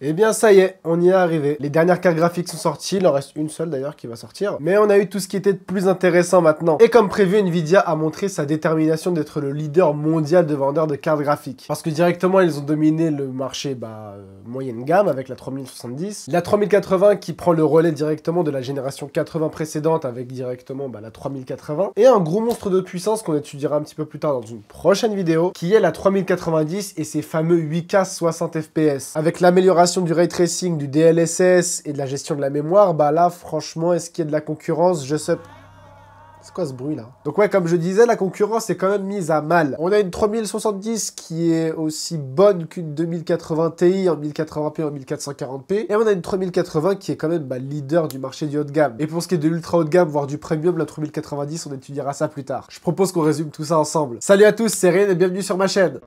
Et eh bien ça y est, on y est arrivé. Les dernières cartes graphiques sont sorties, il en reste une seule d'ailleurs qui va sortir. Mais on a eu tout ce qui était de plus intéressant maintenant. Et comme prévu, Nvidia a montré sa détermination d'être le leader mondial de vendeurs de cartes graphiques. Parce que directement, ils ont dominé le marché bah, euh, moyenne gamme avec la 3070. La 3080 qui prend le relais directement de la génération 80 précédente avec directement bah, la 3080. Et un gros monstre de puissance qu'on étudiera un petit peu plus tard dans une prochaine vidéo, qui est la 3090 et ses fameux 8K 60 fps. Avec l'amélioration du ray tracing, du DLSS et de la gestion de la mémoire, bah là, franchement, est-ce qu'il y a de la concurrence Je sais c'est quoi ce bruit là Donc ouais, comme je disais, la concurrence est quand même mise à mal. On a une 3070 qui est aussi bonne qu'une 2080 Ti en 1080p en 1440p. Et on a une 3080 qui est quand même bah, leader du marché du haut de gamme. Et pour ce qui est de l'ultra haut de gamme, voire du premium, la 3090, on étudiera ça plus tard. Je propose qu'on résume tout ça ensemble. Salut à tous, c'est Rien, et bienvenue sur ma chaîne.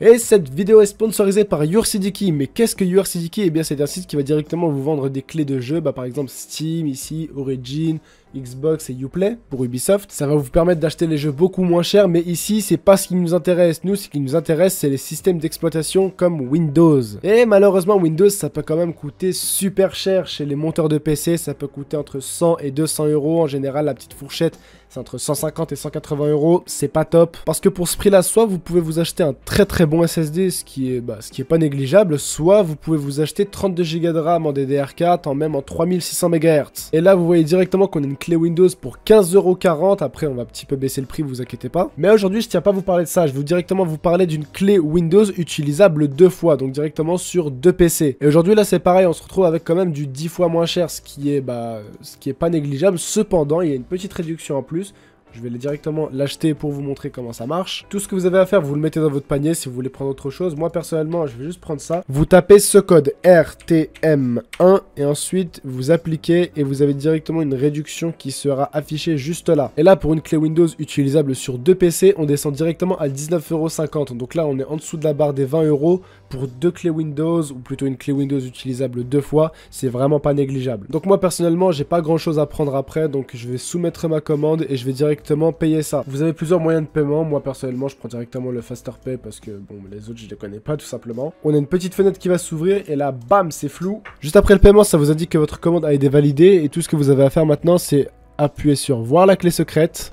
Et cette vidéo est sponsorisée par YourCDKey, Mais qu'est-ce que YourCDKey Eh bien, c'est un site qui va directement vous vendre des clés de jeu, bah, par exemple Steam ici, Origin, Xbox et Uplay pour Ubisoft. Ça va vous permettre d'acheter les jeux beaucoup moins chers, mais ici, c'est pas ce qui nous intéresse. Nous, ce qui nous intéresse, c'est les systèmes d'exploitation comme Windows. Et malheureusement, Windows, ça peut quand même coûter super cher chez les monteurs de PC. Ça peut coûter entre 100 et 200 euros. En général, la petite fourchette, c'est entre 150 et 180 euros. C'est pas top. Parce que pour ce prix-là, soit vous pouvez vous acheter un très très bon SSD, ce qui est, bah, ce qui est pas négligeable, soit vous pouvez vous acheter 32 Go de RAM en DDR4, en même en 3600 MHz. Et là, vous voyez directement qu'on a une clé Windows pour 15,40€. Après, on va un petit peu baisser le prix, vous inquiétez pas. Mais aujourd'hui, je tiens pas à vous parler de ça. Je vais directement vous parler d'une clé Windows utilisable deux fois, donc directement sur deux PC. Et aujourd'hui, là, c'est pareil, on se retrouve avec quand même du 10 fois moins cher, ce qui est, bah, ce qui est pas négligeable. Cependant, il y a une petite réduction en plus. Je vais directement l'acheter pour vous montrer comment ça marche. Tout ce que vous avez à faire, vous le mettez dans votre panier si vous voulez prendre autre chose. Moi, personnellement, je vais juste prendre ça. Vous tapez ce code RTM1 et ensuite, vous appliquez et vous avez directement une réduction qui sera affichée juste là. Et là, pour une clé Windows utilisable sur deux PC, on descend directement à 19,50€. Donc là, on est en dessous de la barre des 20 euros pour deux clés Windows, ou plutôt une clé Windows utilisable deux fois, c'est vraiment pas négligeable. Donc moi personnellement, j'ai pas grand chose à prendre après, donc je vais soumettre ma commande et je vais directement payer ça. Vous avez plusieurs moyens de paiement, moi personnellement je prends directement le FasterPay parce que bon, les autres je les connais pas tout simplement. On a une petite fenêtre qui va s'ouvrir et là, bam, c'est flou. Juste après le paiement, ça vous indique que votre commande a été validée et tout ce que vous avez à faire maintenant, c'est appuyer sur voir la clé secrète,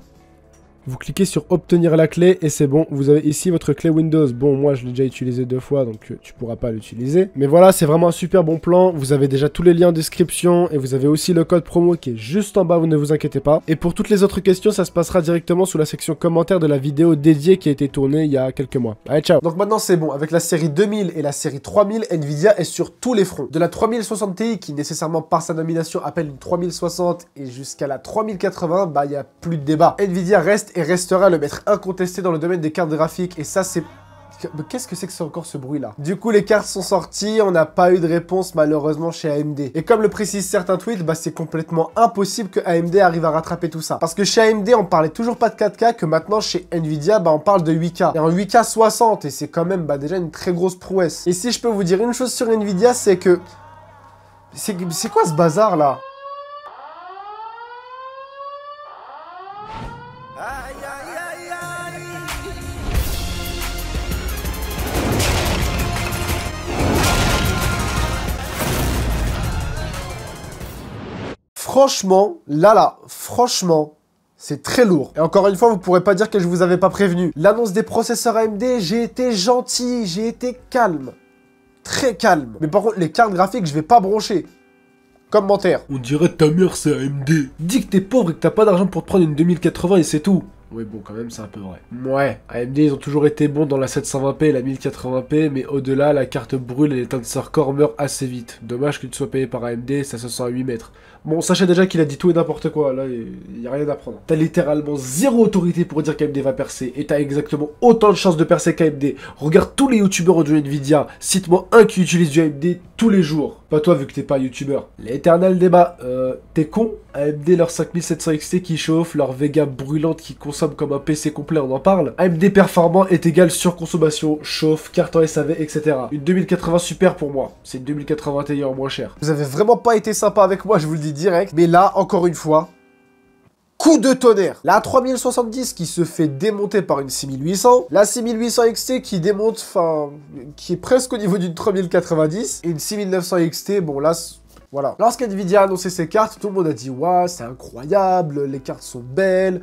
vous cliquez sur obtenir la clé et c'est bon, vous avez ici votre clé Windows. Bon, moi je l'ai déjà utilisé deux fois donc euh, tu pourras pas l'utiliser. Mais voilà, c'est vraiment un super bon plan. Vous avez déjà tous les liens en description et vous avez aussi le code promo qui est juste en bas, vous ne vous inquiétez pas. Et pour toutes les autres questions, ça se passera directement sous la section commentaires de la vidéo dédiée qui a été tournée il y a quelques mois. Allez, ciao Donc maintenant c'est bon, avec la série 2000 et la série 3000, Nvidia est sur tous les fronts. De la 3060 Ti qui nécessairement par sa nomination appelle une 3060 et jusqu'à la 3080, bah il y a plus de débat. Nvidia reste et restera le maître incontesté dans le domaine des cartes graphiques. Et ça, c'est Qu'est-ce que c'est que c'est encore ce bruit là Du coup les cartes sont sorties, on n'a pas eu de réponse malheureusement chez AMD. Et comme le précisent certains tweets, bah, c'est complètement impossible que AMD arrive à rattraper tout ça. Parce que chez AMD on parlait toujours pas de 4K, que maintenant chez Nvidia bah, on parle de 8K. Et en 8K 60, et c'est quand même bah, déjà une très grosse prouesse. Et si je peux vous dire une chose sur Nvidia, c'est que... C'est quoi ce bazar là franchement, là, là, franchement, c'est très lourd. Et encore une fois, vous pourrez pas dire que je vous avais pas prévenu. L'annonce des processeurs AMD, j'ai été gentil, j'ai été calme. Très calme. Mais par contre, les cartes graphiques, je vais pas broncher. Commentaire. On dirait ta mère, c'est AMD. Dis que t'es pauvre et que t'as pas d'argent pour te prendre une 2080 et c'est tout. Oui, bon, quand même, c'est un peu vrai. Ouais, AMD, ils ont toujours été bons dans la 720p et la 1080p, mais au-delà, la carte brûle et les Tensor Core meurent assez vite. Dommage que tu sois payé par AMD, ça se sent à 8 mètres. Bon, sachez déjà qu'il a dit tout et n'importe quoi, là, il n'y a rien à prendre. T'as littéralement zéro autorité pour dire qu'AMD va percer, et t'as exactement autant de chances de percer qu'AMD. Regarde tous les youtubeurs de Nvidia, cite-moi un qui utilise du AMD tous les jours. Pas toi, vu que t'es pas youtubeur. L'éternel débat, euh, t'es con AMD, leur 5700 XT qui chauffe, leur Vega brûlante qui consomme comme un PC complet, on en parle. AMD performant est égal surconsommation, chauffe, carton SAV, etc. Une 2080 super pour moi, c'est une 2080 Ti moins cher. Vous avez vraiment pas été sympa avec moi, je vous le dis direct. Mais là, encore une fois, coup de tonnerre. La 3070 qui se fait démonter par une 6800, la 6800 XT qui démonte, enfin, qui est presque au niveau d'une 3090, et une 6900 XT, bon là, voilà. Lorsqu'NVIDIA a annoncé ses cartes, tout le monde a dit « Waouh, c'est incroyable, les cartes sont belles,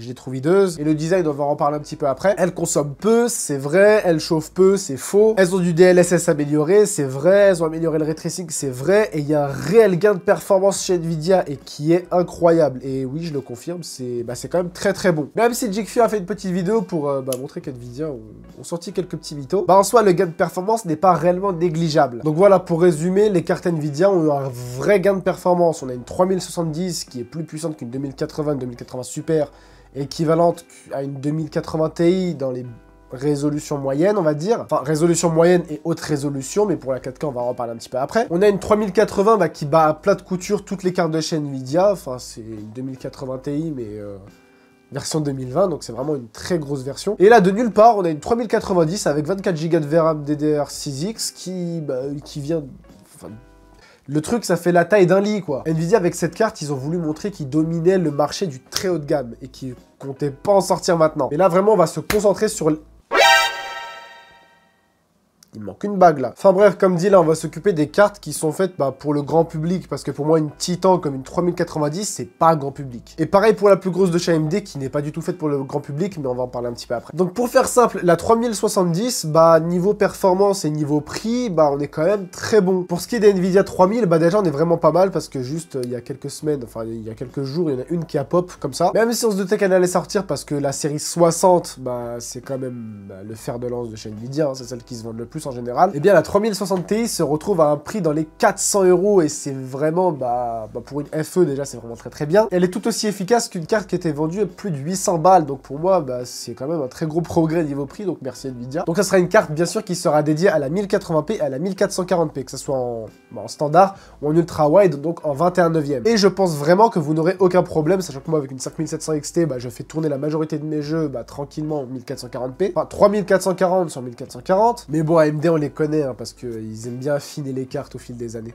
je les trouve videuses. Et le design, on va en parler un petit peu après. Elles consomment peu, c'est vrai. Elles chauffent peu, c'est faux. Elles ont du DLSS amélioré, c'est vrai. Elles ont amélioré le tracing, c'est vrai. Et il y a un réel gain de performance chez Nvidia et qui est incroyable. Et oui, je le confirme, c'est bah, quand même très très bon. Même si Jigfear a fait une petite vidéo pour euh, bah, montrer qu'Nvidia ont, sorti quelques petits mythos, bah en soi, le gain de performance n'est pas réellement négligeable. Donc voilà, pour résumer, les cartes Nvidia ont eu un vrai gain de performance. On a une 3070 qui est plus puissante qu'une 2080, 2080 Super équivalente à une 2080 Ti dans les résolutions moyennes, on va dire. Enfin, résolution moyenne et haute résolution, mais pour la 4K, on va en reparler un petit peu après. On a une 3080 bah, qui bat à plat de couture toutes les cartes de chaîne Nvidia. Enfin, c'est une 2080 Ti, mais... Euh, version 2020, donc c'est vraiment une très grosse version. Et là, de nulle part, on a une 3090 avec 24Go de VRAM DDR6X qui, bah, qui vient le truc, ça fait la taille d'un lit, quoi. Nvidia, avec cette carte, ils ont voulu montrer qu'ils dominaient le marché du très haut de gamme et qu'ils comptaient pas en sortir maintenant. Et là, vraiment, on va se concentrer sur il manque une bague là. Enfin bref, comme dit là, on va s'occuper des cartes qui sont faites bah, pour le grand public, parce que pour moi, une Titan comme une 3090, c'est pas grand public. Et pareil pour la plus grosse de chez AMD, qui n'est pas du tout faite pour le grand public, mais on va en parler un petit peu après. Donc pour faire simple, la 3070, bah niveau performance et niveau prix, bah on est quand même très bon. Pour ce qui est des Nvidia 3000, bah déjà on est vraiment pas mal, parce que juste euh, il y a quelques semaines, enfin il y a quelques jours, il y en a une qui a pop comme ça. Même si on se doutait qu'elle allait sortir, parce que la série 60, bah c'est quand même bah, le fer de lance de chez Nvidia, hein, c'est celle qui se vend le plus en général, Et eh bien la 3060 Ti se retrouve à un prix dans les 400 euros et c'est vraiment, bah, bah pour une FE déjà, c'est vraiment très très bien. Elle est tout aussi efficace qu'une carte qui était vendue à plus de 800 balles, donc pour moi, bah, c'est quand même un très gros progrès niveau prix, donc merci dire. Donc ça sera une carte bien sûr qui sera dédiée à la 1080p et à la 1440p, que ce soit bah, en, standard ou en ultra wide, donc en 21 neuvième. Et je pense vraiment que vous n'aurez aucun problème, sachant que moi avec une 5700 XT, bah, je fais tourner la majorité de mes jeux bah, tranquillement en 1440p, enfin 3440 sur 1440, mais bon, MD on les connaît, hein, parce qu'ils aiment bien affiner les cartes au fil des années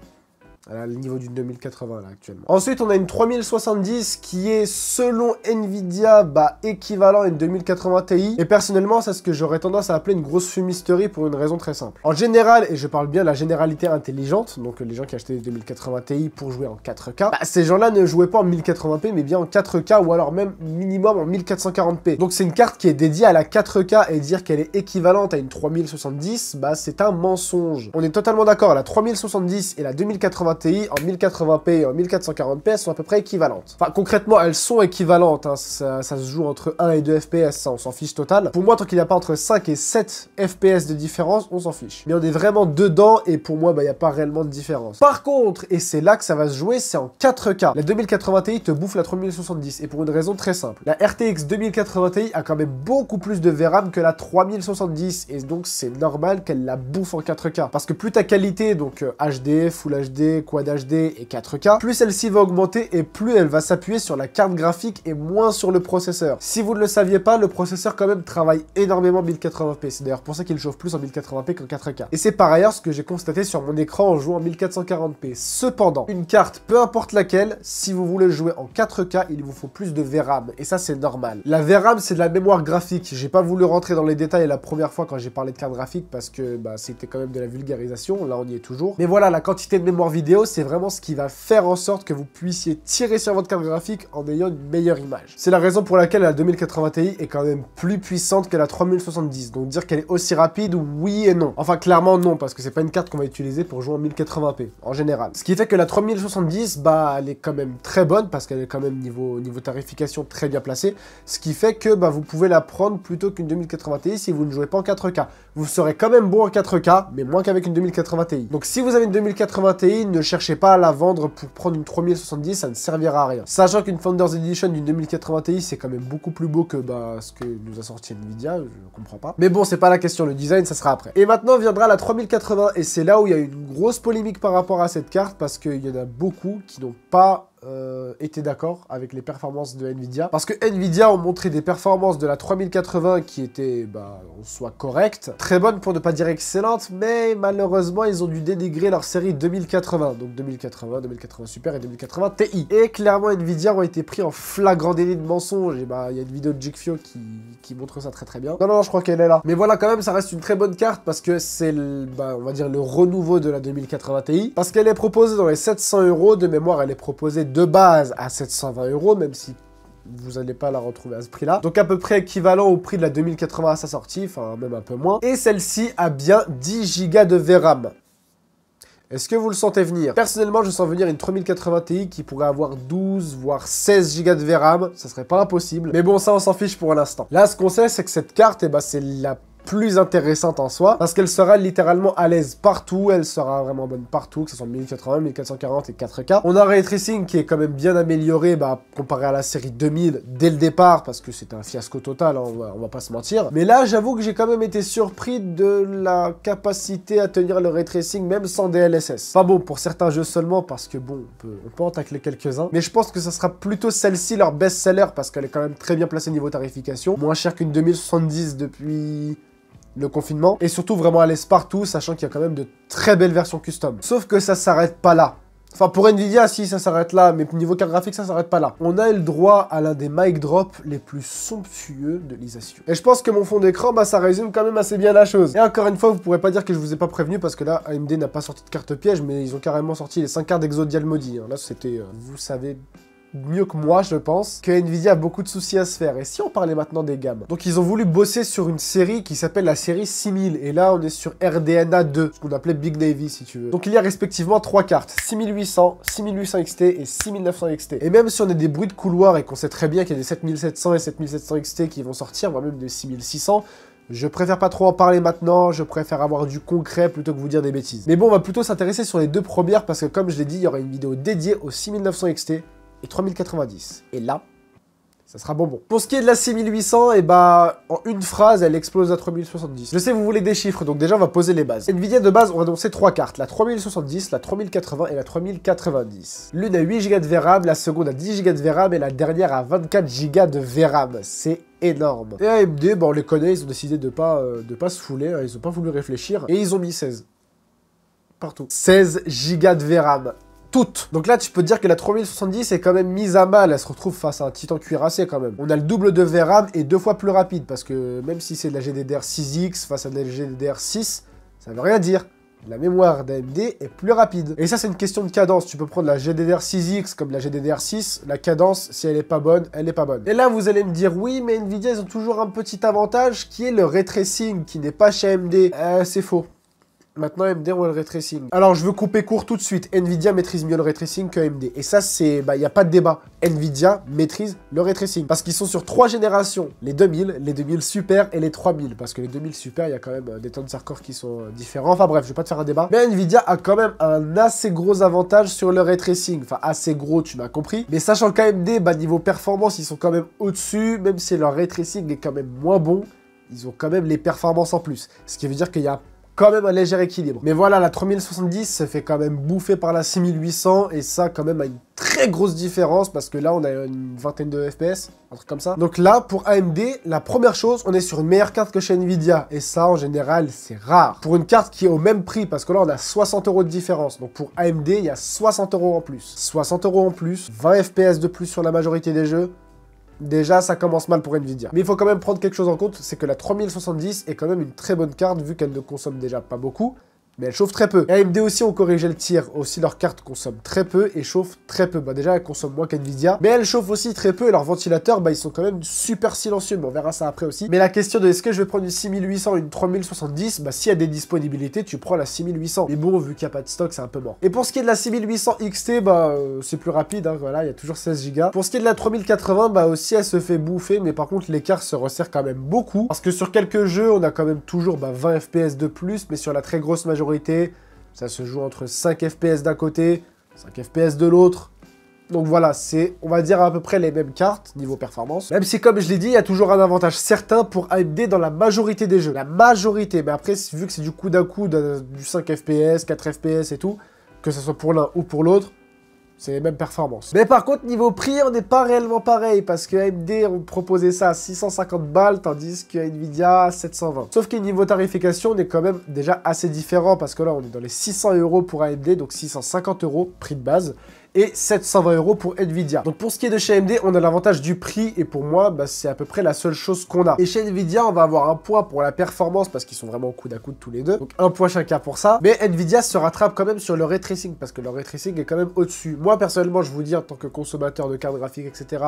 à le niveau d'une 2080 là actuellement. Ensuite, on a une 3070 qui est selon Nvidia bah, équivalent à une 2080 Ti. Et personnellement, c'est ce que j'aurais tendance à appeler une grosse fumisterie pour une raison très simple. En général, et je parle bien de la généralité intelligente, donc euh, les gens qui achetaient des 2080 Ti pour jouer en 4K, bah, ces gens-là ne jouaient pas en 1080p mais bien en 4K ou alors même minimum en 1440p. Donc c'est une carte qui est dédiée à la 4K et dire qu'elle est équivalente à une 3070, bah c'est un mensonge. On est totalement d'accord, la 3070 et la 2080 en 1080p et en 1440p sont à peu près équivalentes. Enfin, concrètement, elles sont équivalentes. Hein. Ça, se joue entre 1 et 2 FPS, ça, on s'en fiche total. Pour moi, tant qu'il n'y a pas entre 5 et 7 FPS de différence, on s'en fiche. Mais on est vraiment dedans et pour moi, bah, il n'y a pas réellement de différence. Par contre, et c'est là que ça va se jouer, c'est en 4K. La 2080 Ti te bouffe la 3070 et pour une raison très simple. La RTX 2080 Ti a quand même beaucoup plus de VRAM que la 3070 et donc c'est normal qu'elle la bouffe en 4K. Parce que plus ta qualité, donc HD, euh, Full HD, Quad HD et 4K, plus celle-ci va augmenter et plus elle va s'appuyer sur la carte graphique et moins sur le processeur. Si vous ne le saviez pas, le processeur quand même travaille énormément en 1080p. C'est d'ailleurs pour ça qu'il chauffe plus en 1080p qu'en 4K. Et c'est par ailleurs ce que j'ai constaté sur mon écran en jouant en 1440p. Cependant, une carte, peu importe laquelle, si vous voulez jouer en 4K, il vous faut plus de VRAM. Et ça, c'est normal. La VRAM, c'est de la mémoire graphique. J'ai pas voulu rentrer dans les détails la première fois quand j'ai parlé de carte graphique parce que bah, c'était quand même de la vulgarisation. Là, on y est toujours. Mais voilà, la quantité de mémoire vidéo c'est vraiment ce qui va faire en sorte que vous puissiez tirer sur votre carte graphique en ayant une meilleure image. C'est la raison pour laquelle la 2080 Ti est quand même plus puissante que la 3070, donc dire qu'elle est aussi rapide, oui et non. Enfin clairement non, parce que c'est pas une carte qu'on va utiliser pour jouer en 1080p, en général. Ce qui fait que la 3070, bah elle est quand même très bonne, parce qu'elle est quand même niveau, niveau tarification très bien placée, ce qui fait que bah, vous pouvez la prendre plutôt qu'une 2080 Ti si vous ne jouez pas en 4K. Vous serez quand même bon en 4K, mais moins qu'avec une 2080 Ti. Donc si vous avez une 2080 Ti, ne cherchez pas à la vendre pour prendre une 3070, ça ne servira à rien. Sachant qu'une Founders Edition d'une 2080 Ti, c'est quand même beaucoup plus beau que bah, ce que nous a sorti Nvidia, je comprends pas. Mais bon, c'est pas la question, le design, ça sera après. Et maintenant viendra la 3080, et c'est là où il y a une grosse polémique par rapport à cette carte, parce qu'il y en a beaucoup qui n'ont pas euh, étaient était d'accord avec les performances de Nvidia. Parce que Nvidia ont montré des performances de la 3080 qui étaient, bah, en soit correctes. Très bonnes pour ne pas dire excellentes, mais malheureusement, ils ont dû dénigrer leur série 2080. Donc 2080, 2080 Super et 2080 Ti. Et clairement, Nvidia ont été pris en flagrant délit de mensonge. Et bah, il y a une vidéo de Jigfio qui, qui montre ça très très bien. Non, non, je crois qu'elle est là. Mais voilà, quand même, ça reste une très bonne carte parce que c'est, bah, on va dire, le renouveau de la 2080 Ti. Parce qu'elle est proposée dans les 700 euros. De mémoire, elle est proposée de base à 720 euros, même si vous n'allez pas la retrouver à ce prix-là. Donc à peu près équivalent au prix de la 2080 à sa sortie, enfin même un peu moins. Et celle-ci a bien 10 Go de VRAM. Est-ce que vous le sentez venir Personnellement, je sens venir une 3080 Ti qui pourrait avoir 12, voire 16 Go de VRAM. Ça serait pas impossible. Mais bon, ça, on s'en fiche pour l'instant. Là, ce qu'on sait, c'est que cette carte, eh ben, c'est la plus intéressante en soi, parce qu'elle sera littéralement à l'aise partout, elle sera vraiment bonne partout, que ce soit 1080, 1440 et 4K. On a un Ray Tracing qui est quand même bien amélioré bah, comparé à la série 2000 dès le départ, parce que c'est un fiasco total, hein, on, va, pas se mentir. Mais là, j'avoue que j'ai quand même été surpris de la capacité à tenir le Ray Tracing même sans DLSS. Pas bon pour certains jeux seulement, parce que bon, on peut, en tacler quelques-uns, mais je pense que ça sera plutôt celle-ci leur best-seller, parce qu'elle est quand même très bien placée niveau tarification, moins cher qu'une 2070 depuis le confinement. Et surtout vraiment à partout, sachant qu'il y a quand même de très belles versions custom. Sauf que ça s'arrête pas là. Enfin, pour Nvidia, si, ça s'arrête là, mais niveau carte graphique, ça s'arrête pas là. On a le droit à l'un des mic drops les plus somptueux de l'Isation. Et je pense que mon fond d'écran, bah, ça résume quand même assez bien la chose. Et encore une fois, vous pourrez pas dire que je vous ai pas prévenu, parce que là, AMD n'a pas sorti de carte piège, mais ils ont carrément sorti les 5 cartes d'Exodial Maudit. Hein. Là, c'était, euh, vous savez mieux que moi, je pense, que Nvidia a beaucoup de soucis à se faire. Et si on parlait maintenant des gammes Donc ils ont voulu bosser sur une série qui s'appelle la série 6000. Et là, on est sur RDNA 2, ce qu'on appelait Big Navy, si tu veux. Donc il y a respectivement trois cartes, 6800, 6800 XT et 6900 XT. Et même si on est des bruits de couloir et qu'on sait très bien qu'il y a des 7700 et 7700 XT qui vont sortir, voire même des 6600, je préfère pas trop en parler maintenant, je préfère avoir du concret plutôt que vous dire des bêtises. Mais bon, on va plutôt s'intéresser sur les deux premières parce que comme je l'ai dit, il y aura une vidéo dédiée aux 6900 XT et 3090. Et là, ça sera bonbon. Pour ce qui est de la 6800, et bah, en une phrase, elle explose à 3070. Je sais, vous voulez des chiffres, donc déjà, on va poser les bases. Nvidia, de base, ont annoncé trois cartes, la 3070, la 3080 et la 3090. L'une à 8Go de VRAM, la seconde à 10Go de VRAM et la dernière à 24Go de VRAM. C'est énorme. Et AMD, bah, ben, on les connaît, ils ont décidé de pas, euh, de pas se fouler, hein. ils ont pas voulu réfléchir, et ils ont mis 16. Partout. 16 Go de VRAM. Donc là, tu peux dire que la 3070 est quand même mise à mal. Elle se retrouve face à un titan cuirassé quand même. On a le double de VRAM et deux fois plus rapide parce que même si c'est de la GDDR6X face à de la GDDR6, ça veut rien dire. La mémoire d'AMD est plus rapide. Et ça, c'est une question de cadence. Tu peux prendre la GDDR6X comme la GDDR6. La cadence, si elle est pas bonne, elle est pas bonne. Et là, vous allez me dire, oui, mais Nvidia, ils ont toujours un petit avantage qui est le ray qui n'est pas chez AMD. Euh, c'est faux. Maintenant, AMD ou le ray tracing. Alors, je veux couper court tout de suite. Nvidia maîtrise mieux le ray tracing que Et ça, c'est, bah, il n'y a pas de débat. Nvidia maîtrise le ray tracing parce qu'ils sont sur trois générations les 2000, les 2000 super et les 3000. Parce que les 2000 super, il y a quand même euh, des de cores qui sont euh, différents. Enfin bref, je ne vais pas te faire un débat. Mais Nvidia a quand même un assez gros avantage sur le ray tracing. Enfin, assez gros, tu m'as compris. Mais sachant qu'AMD, bah, niveau performance, ils sont quand même au-dessus, même si leur ray tracing est quand même moins bon ils ont quand même les performances en plus. Ce qui veut dire qu'il y a quand même un léger équilibre. Mais voilà, la 3070 se fait quand même bouffer par la 6800 et ça quand même a une très grosse différence parce que là on a une vingtaine de FPS, un truc comme ça. Donc là pour AMD, la première chose, on est sur une meilleure carte que chez Nvidia et ça en général c'est rare. Pour une carte qui est au même prix parce que là on a 60 euros de différence. Donc pour AMD, il y a 60 euros en plus. 60 euros en plus, 20 FPS de plus sur la majorité des jeux. Déjà, ça commence mal pour Nvidia. Mais il faut quand même prendre quelque chose en compte, c'est que la 3070 est quand même une très bonne carte vu qu'elle ne consomme déjà pas beaucoup mais elle chauffe très peu. AMD aussi ont corrigé le tir, aussi leur cartes consomme très peu et chauffe très peu. Bah déjà elles consomment moins qu'Nvidia, mais elles chauffent aussi très peu et leurs ventilateurs bah ils sont quand même super silencieux, mais on verra ça après aussi. Mais la question de est-ce que je vais prendre une 6800 une 3070, bah s'il y a des disponibilités tu prends la 6800. Mais bon vu qu'il n'y a pas de stock c'est un peu mort. Et pour ce qui est de la 6800 XT, bah euh, c'est plus rapide, hein, voilà il y a toujours 16Go. Pour ce qui est de la 3080, bah aussi elle se fait bouffer, mais par contre l'écart se resserre quand même beaucoup, parce que sur quelques jeux on a quand même toujours 20 bah, FPS de plus, mais sur la très grosse majorité ça se joue entre 5 FPS d'un côté, 5 FPS de l'autre. Donc voilà, c'est, on va dire, à peu près les mêmes cartes niveau performance. Même si, comme je l'ai dit, il y a toujours un avantage certain pour AMD dans la majorité des jeux. La majorité, mais après, vu que c'est du coup d'un coup, du 5 FPS, 4 FPS et tout, que ce soit pour l'un ou pour l'autre, c'est les mêmes performances. Mais par contre, niveau prix, on n'est pas réellement pareil parce que AMD on proposait ça à 650 balles tandis que Nvidia 720. Sauf que niveau tarification, on est quand même déjà assez différent parce que là, on est dans les 600 euros pour AMD, donc 650 euros prix de base et 720 euros pour Nvidia. Donc pour ce qui est de chez AMD, on a l'avantage du prix et pour moi, bah, c'est à peu près la seule chose qu'on a. Et chez Nvidia, on va avoir un point pour la performance parce qu'ils sont vraiment coude à de tous les deux. Donc un point chacun pour ça. Mais Nvidia se rattrape quand même sur le ray tracing parce que le ray tracing est quand même au-dessus. Moi personnellement, je vous dis en tant que consommateur de cartes graphiques, etc.,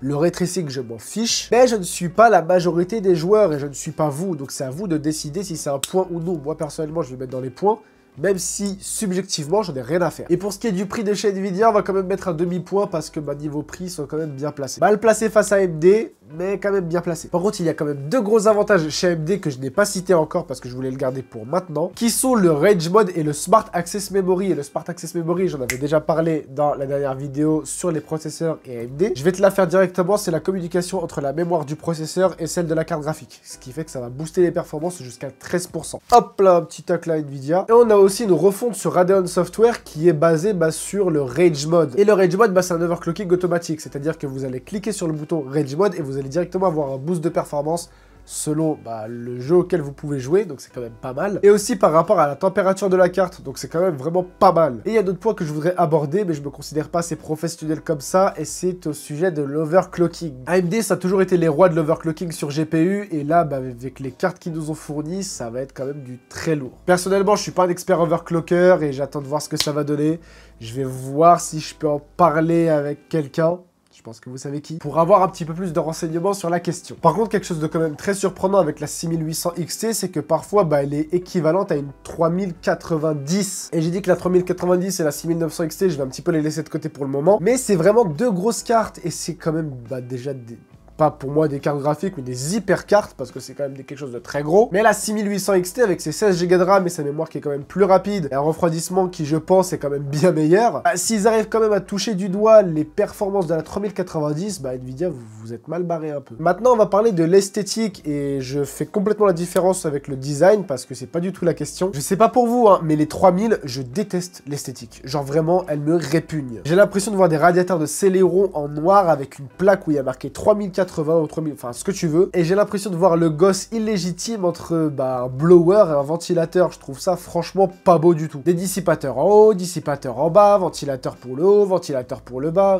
le ray tracing, je m'en fiche. Mais je ne suis pas la majorité des joueurs et je ne suis pas vous. Donc c'est à vous de décider si c'est un point ou non. Moi personnellement, je vais mettre dans les points même si subjectivement j'en ai rien à faire. Et pour ce qui est du prix de chez Nvidia, on va quand même mettre un demi-point parce que bah, niveau prix sont quand même bien placés. Mal placé face à AMD, mais quand même bien placé. Par contre, il y a quand même deux gros avantages chez AMD que je n'ai pas cité encore parce que je voulais le garder pour maintenant, qui sont le Rage Mode et le Smart Access Memory. Et le Smart Access Memory, j'en avais déjà parlé dans la dernière vidéo sur les processeurs et AMD. Je vais te la faire directement, c'est la communication entre la mémoire du processeur et celle de la carte graphique, ce qui fait que ça va booster les performances jusqu'à 13%. Hop là, petit tac là Nvidia. Et on a aussi une refonte sur Radeon Software qui est basée bah, sur le Rage Mode. Et le Rage Mode, bah, c'est un overclocking automatique, c'est-à-dire que vous allez cliquer sur le bouton Rage Mode et vous allez directement avoir un boost de performance selon bah, le jeu auquel vous pouvez jouer, donc c'est quand même pas mal. Et aussi par rapport à la température de la carte, donc c'est quand même vraiment pas mal. Et il y a d'autres points que je voudrais aborder, mais je me considère pas assez professionnel comme ça, et c'est au sujet de l'overclocking. AMD, ça a toujours été les rois de l'overclocking sur GPU, et là, bah, avec les cartes qu'ils nous ont fournies, ça va être quand même du très lourd. Personnellement, je suis pas un expert overclocker, et j'attends de voir ce que ça va donner. Je vais voir si je peux en parler avec quelqu'un. Je pense que vous savez qui. Pour avoir un petit peu plus de renseignements sur la question. Par contre, quelque chose de quand même très surprenant avec la 6800 XT, c'est que parfois, bah, elle est équivalente à une 3090. Et j'ai dit que la 3090 et la 6900 XT, je vais un petit peu les laisser de côté pour le moment. Mais c'est vraiment deux grosses cartes et c'est quand même bah, déjà des pas pour moi des cartes graphiques, ou des hyper cartes parce que c'est quand même quelque chose de très gros. Mais la 6800 XT avec ses 16Go de RAM et sa mémoire qui est quand même plus rapide, et un refroidissement qui je pense est quand même bien meilleur, bah, s'ils arrivent quand même à toucher du doigt les performances de la 3090, bah Nvidia vous, vous êtes mal barré un peu. Maintenant on va parler de l'esthétique, et je fais complètement la différence avec le design, parce que c'est pas du tout la question. Je sais pas pour vous, hein, mais les 3000, je déteste l'esthétique. Genre vraiment, elle me répugne. J'ai l'impression de voir des radiateurs de Celeron en noir avec une plaque où il y a marqué 3400 80 ou 3000, enfin ce que tu veux. Et j'ai l'impression de voir le gosse illégitime entre bah, un blower et un ventilateur. Je trouve ça franchement pas beau du tout. Des dissipateurs en haut, dissipateurs en bas, ventilateur pour le haut, ventilateur pour le bas.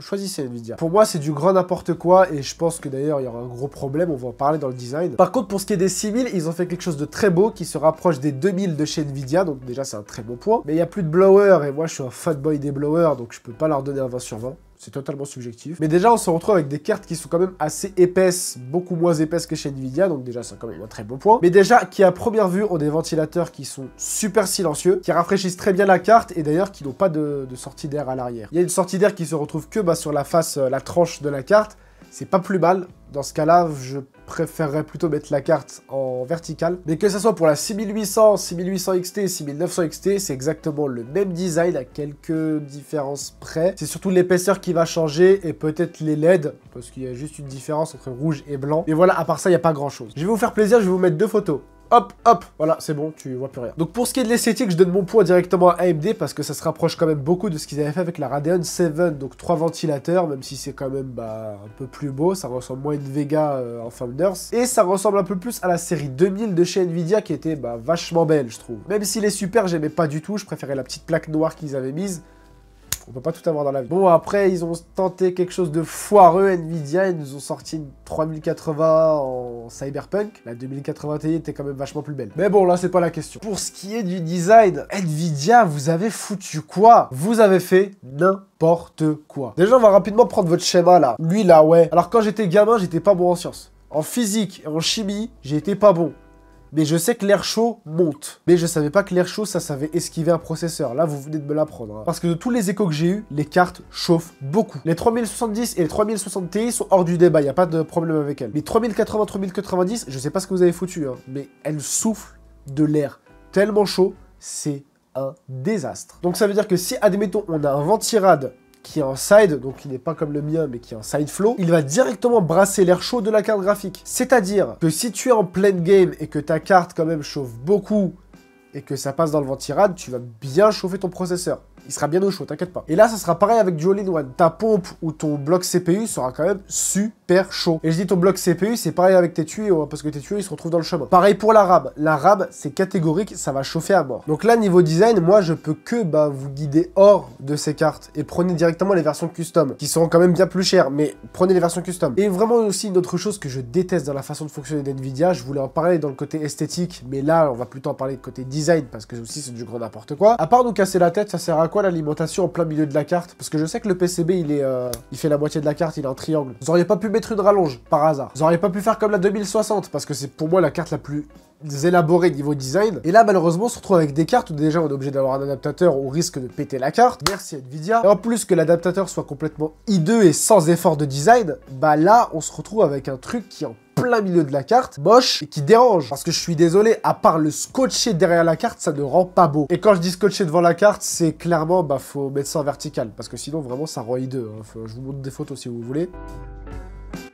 Choisissez Nvidia. Pour moi, c'est du grand n'importe quoi et je pense que d'ailleurs il y aura un gros problème. On va en parler dans le design. Par contre, pour ce qui est des 6000, ils ont fait quelque chose de très beau qui se rapproche des 2000 de chez Nvidia. Donc déjà, c'est un très beau point. Mais il n'y a plus de blower et moi, je suis un boy des blowers donc je peux pas leur donner un 20 sur 20. C'est totalement subjectif. Mais déjà, on se retrouve avec des cartes qui sont quand même assez épaisses, beaucoup moins épaisses que chez Nvidia, donc déjà, c'est quand même un très bon point. Mais déjà, qui à première vue ont des ventilateurs qui sont super silencieux, qui rafraîchissent très bien la carte, et d'ailleurs qui n'ont pas de, sortie d'air à l'arrière. Il y a une sortie d'air qui se retrouve que bah, sur la face, euh, la tranche de la carte, c'est pas plus mal. Dans ce cas-là, je préférerais plutôt mettre la carte en verticale. Mais que ce soit pour la 6800, 6800 XT 6900 XT, c'est exactement le même design à quelques différences près. C'est surtout l'épaisseur qui va changer et peut-être les LED, parce qu'il y a juste une différence entre rouge et blanc. Et voilà, à part ça, il n'y a pas grand-chose. Je vais vous faire plaisir, je vais vous mettre deux photos hop, hop, voilà, c'est bon, tu vois plus rien. Donc pour ce qui est de l'esthétique, je donne mon point directement à AMD parce que ça se rapproche quand même beaucoup de ce qu'ils avaient fait avec la Radeon 7, donc trois ventilateurs, même si c'est quand même bah, un peu plus beau, ça ressemble moins à une Vega euh, en Founders. et ça ressemble un peu plus à la série 2000 de chez Nvidia qui était bah, vachement belle, je trouve. Même si est super, j'aimais pas du tout, je préférais la petite plaque noire qu'ils avaient mise, on peut pas tout avoir dans la vie. Bon, après, ils ont tenté quelque chose de foireux, Nvidia, ils nous ont sorti une 3080 en Cyberpunk. La 2080 était quand même vachement plus belle. Mais bon, là, c'est pas la question. Pour ce qui est du design, Nvidia, vous avez foutu quoi Vous avez fait n'importe quoi. Déjà, on va rapidement prendre votre schéma, là. Lui, là, ouais. Alors, quand j'étais gamin, j'étais pas bon en sciences. En physique et en chimie, j'ai été pas bon mais je sais que l'air chaud monte. Mais je savais pas que l'air chaud, ça savait esquiver un processeur. Là, vous venez de me l'apprendre. Hein. Parce que de tous les échos que j'ai eu, les cartes chauffent beaucoup. Les 3070 et les 3060 Ti sont hors du débat, il n'y a pas de problème avec elles. Les 3080, 3090, je sais pas ce que vous avez foutu, hein, mais elles soufflent de l'air tellement chaud, c'est un désastre. Donc ça veut dire que si, admettons, on a un ventirad qui est en side, donc il n'est pas comme le mien, mais qui est en side flow, il va directement brasser l'air chaud de la carte graphique. C'est-à-dire que si tu es en pleine game et que ta carte quand même chauffe beaucoup et que ça passe dans le ventirad, tu vas bien chauffer ton processeur il sera bien au chaud, t'inquiète pas. Et là, ça sera pareil avec du all-in-one. Ta pompe ou ton bloc CPU sera quand même super chaud. Et je dis ton bloc CPU, c'est pareil avec tes tuyaux, hein, parce que tes tuyaux, ils se retrouvent dans le chemin. Pareil pour la RAM. La RAM, c'est catégorique, ça va chauffer à mort. Donc là, niveau design, moi, je peux que bah, vous guider hors de ces cartes et prenez directement les versions custom, qui seront quand même bien plus chères, mais prenez les versions custom. Et vraiment aussi, une autre chose que je déteste dans la façon de fonctionner d'NVIDIA, je voulais en parler dans le côté esthétique, mais là, on va plutôt en parler de côté design, parce que aussi, c'est du grand n'importe quoi. À part nous casser la tête, ça sert à quoi l'alimentation en plein milieu de la carte Parce que je sais que le PCB, il est, euh, il fait la moitié de la carte, il est en triangle. Vous auriez pas pu mettre une rallonge, par hasard. Vous auriez pas pu faire comme la 2060, parce que c'est pour moi la carte la plus élaborés niveau design. Et là, malheureusement, on se retrouve avec des cartes où déjà on est obligé d'avoir un adaptateur, on risque de péter la carte. Merci Nvidia. Et en plus que l'adaptateur soit complètement hideux et sans effort de design, bah là, on se retrouve avec un truc qui en plein milieu de la carte, moche et qui dérange. Parce que je suis désolé, à part le scotché derrière la carte, ça ne rend pas beau. Et quand je dis scotché devant la carte, c'est clairement, bah faut mettre ça en vertical. Parce que sinon, vraiment, ça rend hideux. Hein. je vous montre des photos si vous voulez.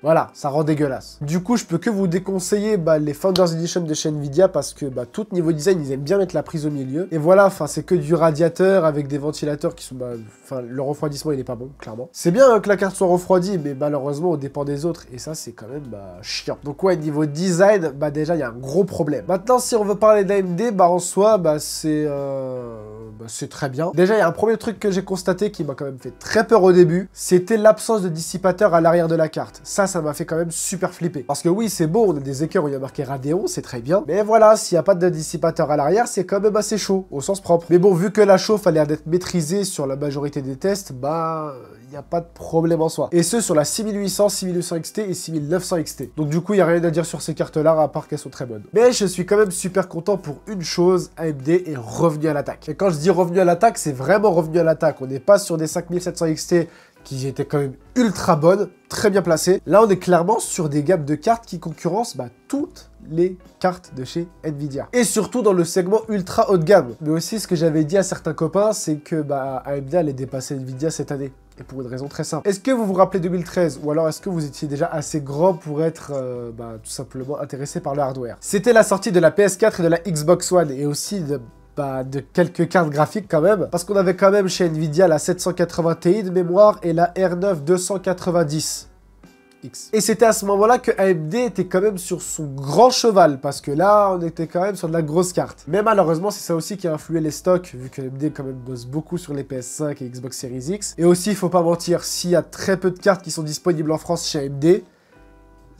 Voilà, ça rend dégueulasse. Du coup, je peux que vous déconseiller bah, les Founders Edition de chez Nvidia parce que bah, tout niveau design, ils aiment bien mettre la prise au milieu. Et voilà, enfin, c'est que du radiateur avec des ventilateurs qui sont... Bah, enfin, le refroidissement, il n'est pas bon, clairement. C'est bien hein, que la carte soit refroidie, mais malheureusement, on dépend des autres. Et ça, c'est quand même bah, chiant. Donc ouais, niveau design, bah déjà, il y a un gros problème. Maintenant, si on veut parler d'AMD, bah en soi, bah c'est... Euh euh, bah, c'est très bien. Déjà, il y a un premier truc que j'ai constaté qui m'a quand même fait très peur au début, c'était l'absence de dissipateur à l'arrière de la carte. Ça, ça m'a fait quand même super flipper. Parce que oui, c'est beau, on a des écœurs où il y a marqué Radeon, c'est très bien. Mais voilà, s'il n'y a pas de dissipateur à l'arrière, c'est quand même assez chaud, au sens propre. Mais bon, vu que la chauffe a l'air d'être maîtrisée sur la majorité des tests, bah n'y a pas de problème en soi. Et ce, sur la 6800, 6200 XT et 6900 XT. Donc du coup, il n'y a rien à dire sur ces cartes-là, à part qu'elles sont très bonnes. Mais je suis quand même super content pour une chose, AMD est revenu à l'attaque. Et quand je dis revenu à l'attaque, c'est vraiment revenu à l'attaque. On n'est pas sur des 5700 XT qui étaient quand même ultra bonnes, très bien placées. Là, on est clairement sur des gammes de cartes qui concurrencent bah, toutes les cartes de chez Nvidia. Et surtout dans le segment ultra haut de gamme. Mais aussi, ce que j'avais dit à certains copains, c'est que bah, AMD allait dépasser Nvidia cette année. Et pour une raison très simple. Est-ce que vous vous rappelez 2013 ou alors est-ce que vous étiez déjà assez grand pour être euh, bah, tout simplement intéressé par le hardware C'était la sortie de la PS4 et de la Xbox One et aussi de bah, de quelques cartes graphiques quand même. Parce qu'on avait quand même chez Nvidia la 780 Ti de mémoire et la R9 290. Et c'était à ce moment-là que AMD était quand même sur son grand cheval, parce que là, on était quand même sur de la grosse carte. Mais malheureusement, c'est ça aussi qui a influé les stocks, vu que AMD quand même bosse beaucoup sur les PS5 et Xbox Series X. Et aussi, il faut pas mentir, s'il y a très peu de cartes qui sont disponibles en France chez AMD,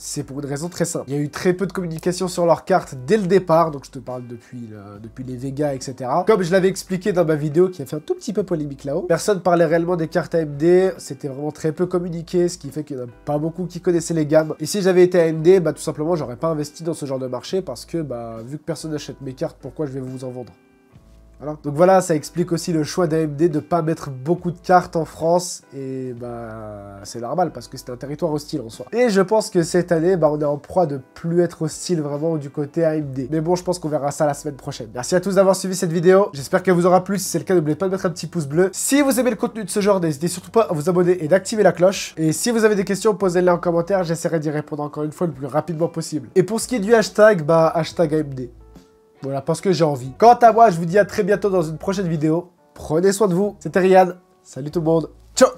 c'est pour une raison très simple. Il y a eu très peu de communication sur leurs cartes dès le départ, donc je te parle depuis, depuis les Vegas, etc. Comme je l'avais expliqué dans ma vidéo qui a fait un tout petit peu polémique là-haut, personne parlait réellement des cartes AMD, c'était vraiment très peu communiqué, ce qui fait qu'il n'y en a pas beaucoup qui connaissaient les gammes. Et si j'avais été AMD, bah tout simplement j'aurais pas investi dans ce genre de marché parce que bah vu que personne n'achète mes cartes, pourquoi je vais vous en vendre donc voilà, ça explique aussi le choix d'AMD de pas mettre beaucoup de cartes en France, et bah c'est normal, parce que c'est un territoire hostile en soi. Et je pense que cette année, bah on est en proie de plus être hostile vraiment du côté AMD. Mais bon, je pense qu'on verra ça la semaine prochaine. Merci à tous d'avoir suivi cette vidéo, j'espère qu'elle vous aura plu, si c'est le cas, n'oubliez pas de mettre un petit pouce bleu. Si vous aimez le contenu de ce genre, n'hésitez surtout pas à vous abonner et d'activer la cloche. Et si vous avez des questions, posez-les en commentaire, j'essaierai d'y répondre encore une fois le plus rapidement possible. Et pour ce qui est du hashtag, bah hashtag AMD. Voilà, parce que j'ai envie. Quant à moi, je vous dis à très bientôt dans une prochaine vidéo. Prenez soin de vous. C'était Riyad. Salut tout le monde. Ciao